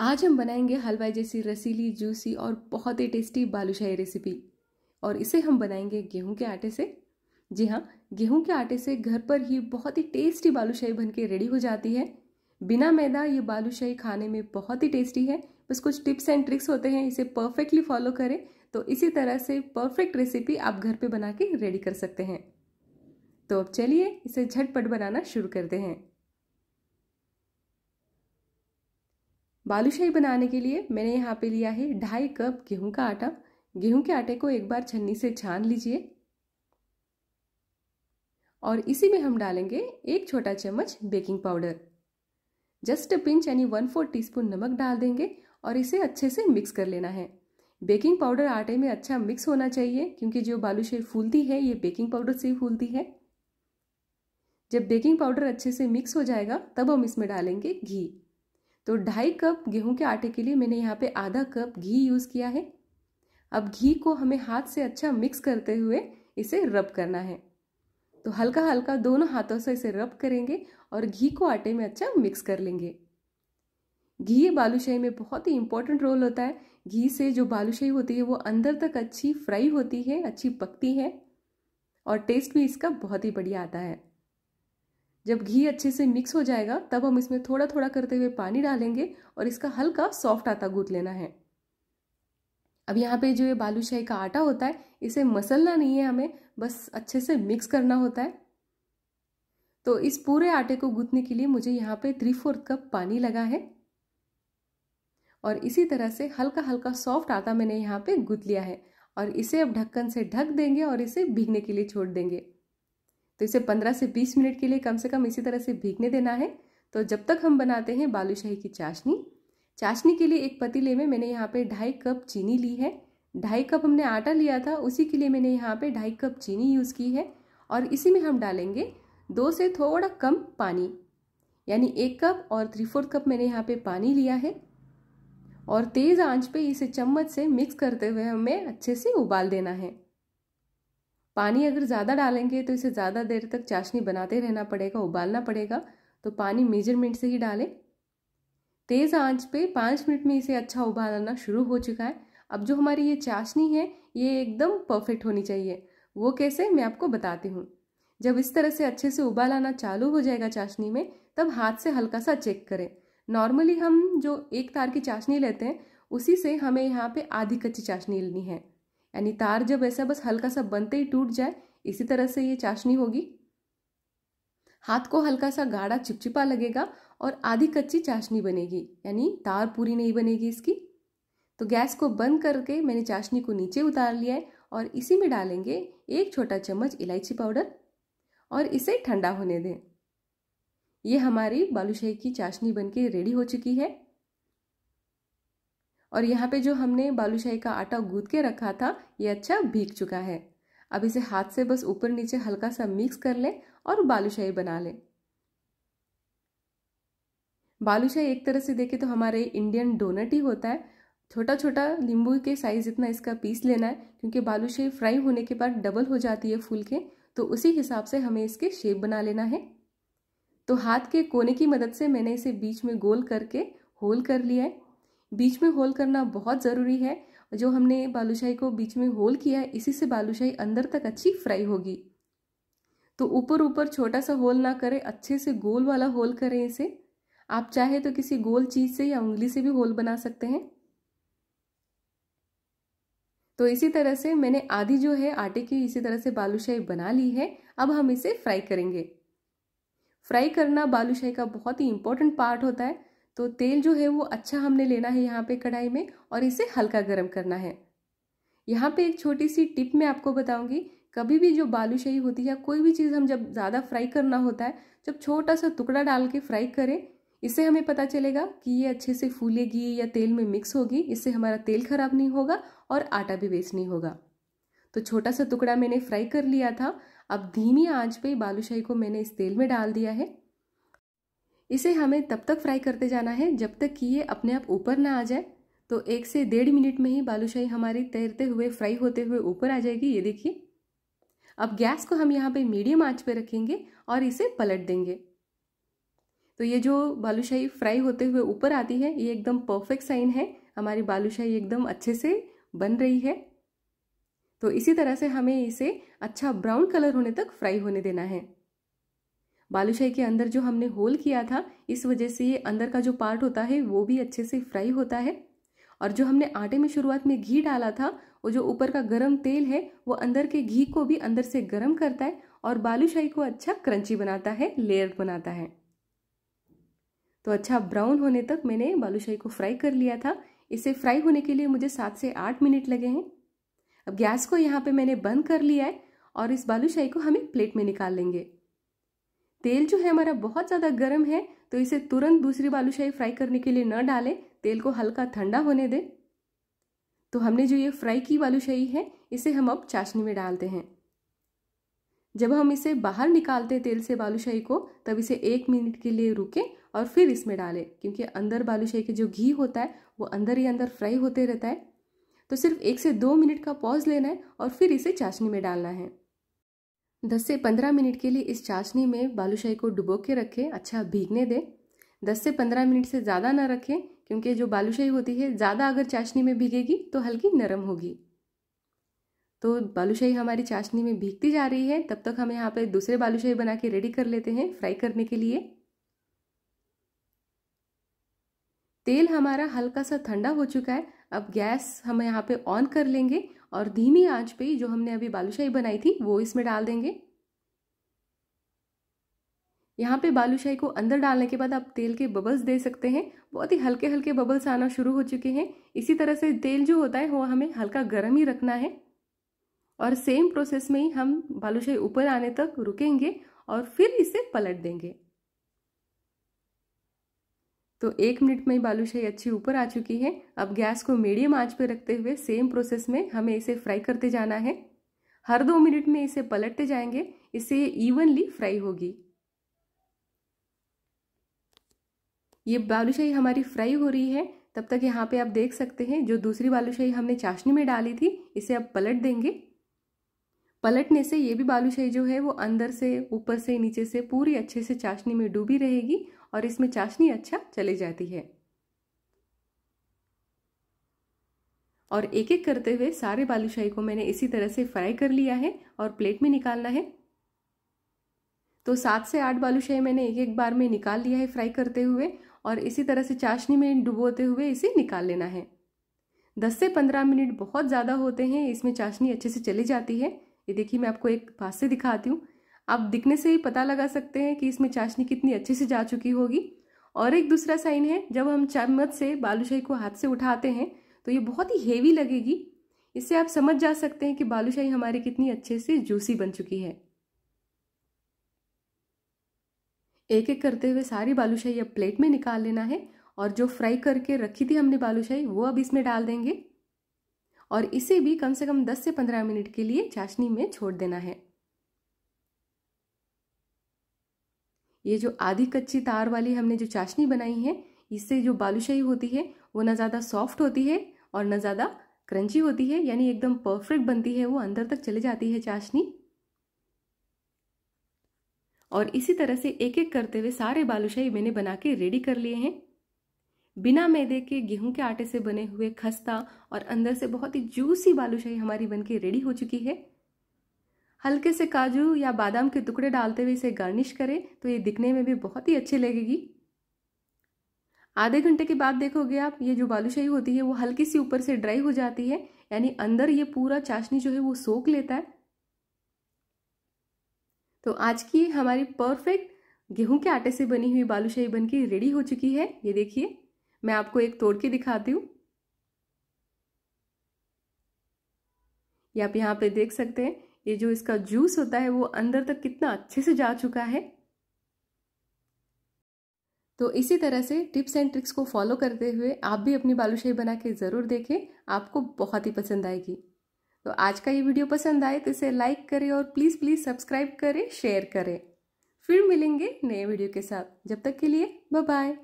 आज हम बनाएंगे हलवा जैसी रसीली जूसी और बहुत ही टेस्टी बालूशाही रेसिपी और इसे हम बनाएंगे गेहूं के आटे से जी हाँ गेहूं के आटे से घर पर ही बहुत ही टेस्टी बालूशाही बनके रेडी हो जाती है बिना मैदा ये बालूशाही खाने में बहुत ही टेस्टी है बस कुछ टिप्स एंड ट्रिक्स होते हैं इसे परफेक्टली फॉलो करें तो इसी तरह से परफेक्ट रेसिपी आप घर पर बना के रेडी कर सकते हैं तो अब चलिए इसे झटपट बनाना शुरू करते हैं बालूशाही बनाने के लिए मैंने यहाँ पे लिया है ढाई कप गेहूं का आटा गेहूं के आटे को एक बार छन्नी से छान लीजिए और इसी में हम डालेंगे एक छोटा चम्मच baking powder just a pinch यानी वन फोर टीस्पून नमक डाल देंगे और इसे अच्छे से मिक्स कर लेना है बेकिंग पाउडर आटे में अच्छा मिक्स होना चाहिए क्योंकि जो बालूशाही फूलती है ये बेकिंग पाउडर से ही फूलती है जब बेकिंग पाउडर अच्छे से मिक्स हो जाएगा तब हम इसमें डालेंगे घी तो ढाई कप गेहूं के आटे के लिए मैंने यहाँ पे आधा कप घी यूज़ किया है अब घी को हमें हाथ से अच्छा मिक्स करते हुए इसे रब करना है तो हल्का हल्का दोनों हाथों से इसे रब करेंगे और घी को आटे में अच्छा मिक्स कर लेंगे घी बालूशाही में बहुत ही इंपॉर्टेंट रोल होता है घी से जो बालूशाही होती है वो अंदर तक अच्छी फ्राई होती है अच्छी पकती है और टेस्ट भी इसका बहुत ही बढ़िया आता है जब घी अच्छे से मिक्स हो जाएगा तब हम इसमें थोड़ा थोड़ा करते हुए पानी डालेंगे और इसका हल्का सॉफ्ट आटा गूंथ लेना है अब यहाँ पे जो ये बालूशाही का आटा होता है इसे मसलना नहीं है हमें बस अच्छे से मिक्स करना होता है तो इस पूरे आटे को गूंथने के लिए मुझे यहाँ पे थ्री फोर्थ कप पानी लगा है और इसी तरह से हल्का हल्का सॉफ्ट आटा मैंने यहाँ पे गूंथ लिया है और इसे अब ढक्कन से ढक देंगे और इसे भीगने के लिए छोड़ देंगे तो इसे 15 से 20 मिनट के लिए कम से कम इसी तरह से भीगने देना है तो जब तक हम बनाते हैं बालूशाही की चाशनी चाशनी के लिए एक पतीले में मैंने यहाँ पे ढाई कप चीनी ली है ढाई कप हमने आटा लिया था उसी के लिए मैंने यहाँ पे ढाई कप चीनी यूज़ की है और इसी में हम डालेंगे दो से थोड़ा कम पानी यानी एक कप और थ्री फोर्थ कप मैंने यहाँ पे पानी लिया है और तेज़ आंच पे इसे चम्मच से मिक्स करते हुए हमें अच्छे से उबाल देना है पानी अगर ज़्यादा डालेंगे तो इसे ज़्यादा देर तक चाशनी बनाते रहना पड़ेगा उबालना पड़ेगा तो पानी मेजरमेंट से ही डालें तेज़ आंच पे पाँच मिनट में इसे अच्छा उबालना शुरू हो चुका है अब जो हमारी ये चाशनी है ये एकदम परफेक्ट होनी चाहिए वो कैसे मैं आपको बताती हूँ जब इस तरह से अच्छे से उबाल आना चालू हो जाएगा चाशनी में तब हाथ से हल्का सा चेक करें नॉर्मली हम जो एक तार की चाशनी लेते हैं उसी से हमें यहाँ पे आधी कच्ची चाशनी लेनी है यानी तार जब ऐसा बस हल्का सा बनते ही टूट जाए इसी तरह से ये चाशनी होगी हाथ को हल्का सा गाढ़ा चिपचिपा लगेगा और आधी कच्ची चाशनी बनेगी यानी तार पूरी नहीं बनेगी इसकी तो गैस को बंद करके मैंने चाशनी को नीचे उतार लिया है और इसी में डालेंगे एक छोटा चम्मच इलायची पाउडर और इसे ठंडा होने दें ये हमारी बालूशाही की चाशनी बनके रेडी हो चुकी है और यहाँ पे जो हमने बालूशाही का आटा गूंद के रखा था ये अच्छा भीग चुका है अब इसे हाथ से बस ऊपर नीचे हल्का सा मिक्स कर लें और बालूशाही बना लें बालूशाही एक तरह से देखें तो हमारे इंडियन डोनट ही होता है छोटा छोटा नींबू के साइज़ इतना इसका पीस लेना है क्योंकि बालूशाही फ्राई होने के बाद डबल हो जाती है फूल के तो उसी हिसाब से हमें इसके शेप बना लेना है तो हाथ के कोने की मदद से मैंने इसे बीच में गोल करके होल कर लिया है बीच में होल करना बहुत ज़रूरी है जो हमने बालूशाही को बीच में होल किया है इसी से बालूशाही अंदर तक अच्छी फ्राई होगी तो ऊपर ऊपर छोटा सा होल ना करें अच्छे से गोल वाला होल करें इसे आप चाहे तो किसी गोल चीज से या उंगली से भी होल बना सकते हैं तो इसी तरह से मैंने आधी जो है आटे की इसी तरह से बालूशाही बना ली है अब हम इसे फ्राई करेंगे फ्राई करना बालूशाही का बहुत ही इंपॉर्टेंट पार्ट होता है तो तेल जो है वो अच्छा हमने लेना है यहाँ पे कढ़ाई में और इसे हल्का गर्म करना है यहाँ पे एक छोटी सी टिप मैं आपको बताऊंगी कभी भी जो बालूशाही होती है या कोई भी चीज़ हम जब ज़्यादा फ्राई करना होता है जब छोटा सा टुकड़ा डाल के फ्राई करें इससे हमें पता चलेगा कि ये अच्छे से फूलेगी या तेल में मिक्स होगी इससे हमारा तेल खराब नहीं होगा और आटा भी वेस्ट नहीं होगा तो छोटा सा टुकड़ा मैंने फ्राई कर लिया था अब धीमी आंच पे बालूशाही को मैंने इस तेल में डाल दिया है इसे हमें तब तक फ्राई करते जाना है जब तक कि ये अपने आप ऊपर ना आ जाए तो एक से डेढ़ मिनट में ही बालूशाही हमारी तैरते हुए फ्राई होते हुए ऊपर आ जाएगी ये देखिए अब गैस को हम यहाँ पे मीडियम आंच पे रखेंगे और इसे पलट देंगे तो ये जो बालूशाही फ्राई होते हुए ऊपर आती है ये एकदम परफेक्ट साइन है हमारी बालूशाही एकदम अच्छे से बन रही है तो इसी तरह से हमें इसे अच्छा ब्राउन कलर होने तक फ्राई होने देना है बालूशाही के अंदर जो हमने होल किया था इस वजह से ये अंदर का जो पार्ट होता है वो भी अच्छे से फ्राई होता है और जो हमने आटे में शुरुआत में घी डाला था वो जो ऊपर का गरम तेल है वो अंदर के घी को भी अंदर से गरम करता है और बालूशाही को अच्छा क्रंची बनाता है लेयर बनाता है तो अच्छा ब्राउन होने तक मैंने बालूशाही को फ्राई कर लिया था इसे फ्राई होने के लिए मुझे सात से आठ मिनट लगे हैं अब गैस को यहाँ पे मैंने बंद कर लिया है और इस बालूशाही को हम एक प्लेट में निकाल लेंगे तेल जो है हमारा बहुत ज़्यादा गर्म है तो इसे तुरंत दूसरी बालूशाही फ्राई करने के लिए न डालें तेल को हल्का ठंडा होने दें तो हमने जो ये फ्राई की बालूशाही है इसे हम अब चाशनी में डालते हैं जब हम इसे बाहर निकालते तेल से बालूशाही को तब इसे एक मिनट के लिए रुके और फिर इसमें डालें क्योंकि अंदर बालूशाही के जो घी होता है वो अंदर ही अंदर फ्राई होते रहता है तो सिर्फ एक से दो मिनट का पॉज लेना है और फिर इसे चाशनी में डालना है 10 से 15 मिनट के लिए इस चाशनी में बालूशाही को डुबो के रखें अच्छा भीगने दें 10 से 15 मिनट से ज़्यादा ना रखें क्योंकि जो बालूशाही होती है ज़्यादा अगर चाशनी में भीगेगी तो हल्की नरम होगी तो बालूशाही हमारी चाशनी में भीगती जा रही है तब तक हम यहाँ पे दूसरे बालूशाही बना के रेडी कर लेते हैं फ्राई करने के लिए तेल हमारा हल्का सा ठंडा हो चुका है अब गैस हम यहाँ पे ऑन कर लेंगे और धीमी आंच पे जो हमने अभी बालूशाही बनाई थी वो इसमें डाल देंगे यहाँ पे बालूशाही को अंदर डालने के बाद आप तेल के बबल्स दे सकते हैं बहुत ही हल्के हल्के बबल्स आना शुरू हो चुके हैं इसी तरह से तेल जो होता है वो हमें हल्का गर्म ही रखना है और सेम प्रोसेस में ही हम बालूशाही ऊपर आने तक रुकेंगे और फिर इसे पलट देंगे तो एक मिनट में ही बालूशाही अच्छी ऊपर आ चुकी है अब गैस को मीडियम आंच पर रखते हुए सेम प्रोसेस में हमें इसे फ्राई करते जाना है हर दो मिनट में इसे पलटते जाएंगे इससे ये इवनली फ्राई होगी ये बालूशाही हमारी फ्राई हो रही है तब तक यहाँ पे आप देख सकते हैं जो दूसरी बालूशाही हमने चाशनी में डाली थी इसे अब पलट देंगे पलटने से ये भी बालूशाही जो है वो अंदर से ऊपर से नीचे से पूरी अच्छे से चाशनी में डूबी रहेगी और इसमें चाशनी अच्छा चली जाती है और एक एक करते हुए सारे बालूशाही को मैंने इसी तरह से फ्राई कर लिया है और प्लेट में निकालना है तो सात से आठ बालूशाही मैंने एक एक बार में निकाल लिया है फ्राई करते हुए और इसी तरह से चाशनी में डुबोते हुए इसे निकाल लेना है दस से पंद्रह मिनट बहुत ज़्यादा होते हैं इसमें चाशनी अच्छे से चली जाती है ये देखिए मैं आपको एक पास से दिखाती हूँ आप दिखने से ही पता लगा सकते हैं कि इसमें चाशनी कितनी अच्छे से जा चुकी होगी और एक दूसरा साइन है जब हम चम्मच से बालूशाही को हाथ से उठाते हैं तो ये बहुत ही हेवी लगेगी इससे आप समझ जा सकते हैं कि बालूशाही हमारी कितनी अच्छे से जूसी बन चुकी है एक एक करते हुए सारी बालूशाही अब प्लेट में निकाल लेना है और जो फ्राई करके रखी थी हमने बालूशाही वो अब इसमें डाल देंगे और इसे भी कम से कम 10 से 15 मिनट के लिए चाशनी में छोड़ देना है ये जो आधी कच्ची तार वाली हमने जो चाशनी बनाई है इससे जो बालूशाही होती है वो ना ज़्यादा सॉफ्ट होती है और ना ज़्यादा क्रंची होती है यानी एकदम परफेक्ट बनती है वो अंदर तक चले जाती है चाशनी और इसी तरह से एक एक करते हुए सारे बालूशाही मैंने बना के रेडी कर लिए हैं बिना मैदे के गेहूं के आटे से बने हुए खस्ता और अंदर से बहुत ही जूसी बालूशाही हमारी बनके रेडी हो चुकी है हल्के से काजू या बादाम के टुकड़े डालते हुए इसे गार्निश करें तो ये दिखने में भी बहुत ही अच्छी लगेगी आधे घंटे के बाद देखोगे आप ये जो बालूशाही होती है वो हल्की सी ऊपर से ड्राई हो जाती है यानी अंदर ये पूरा चाशनी जो है वो सोख लेता है तो आज की हमारी परफेक्ट गेहूं के आटे से बनी हुई बालूशाही बनके रेडी हो चुकी है ये देखिए मैं आपको एक तोड़ के दिखाती हूँ ये आप यहाँ पे देख सकते हैं ये जो इसका जूस होता है वो अंदर तक कितना अच्छे से जा चुका है तो इसी तरह से टिप्स एंड ट्रिक्स को फॉलो करते हुए आप भी अपनी बालूशाही बना के ज़रूर देखें आपको बहुत ही पसंद आएगी तो आज का ये वीडियो पसंद आए तो इसे लाइक करें और प्लीज़ प्लीज़ सब्सक्राइब करें शेयर करें फिर मिलेंगे नए वीडियो के साथ जब तक के लिए बाय बाय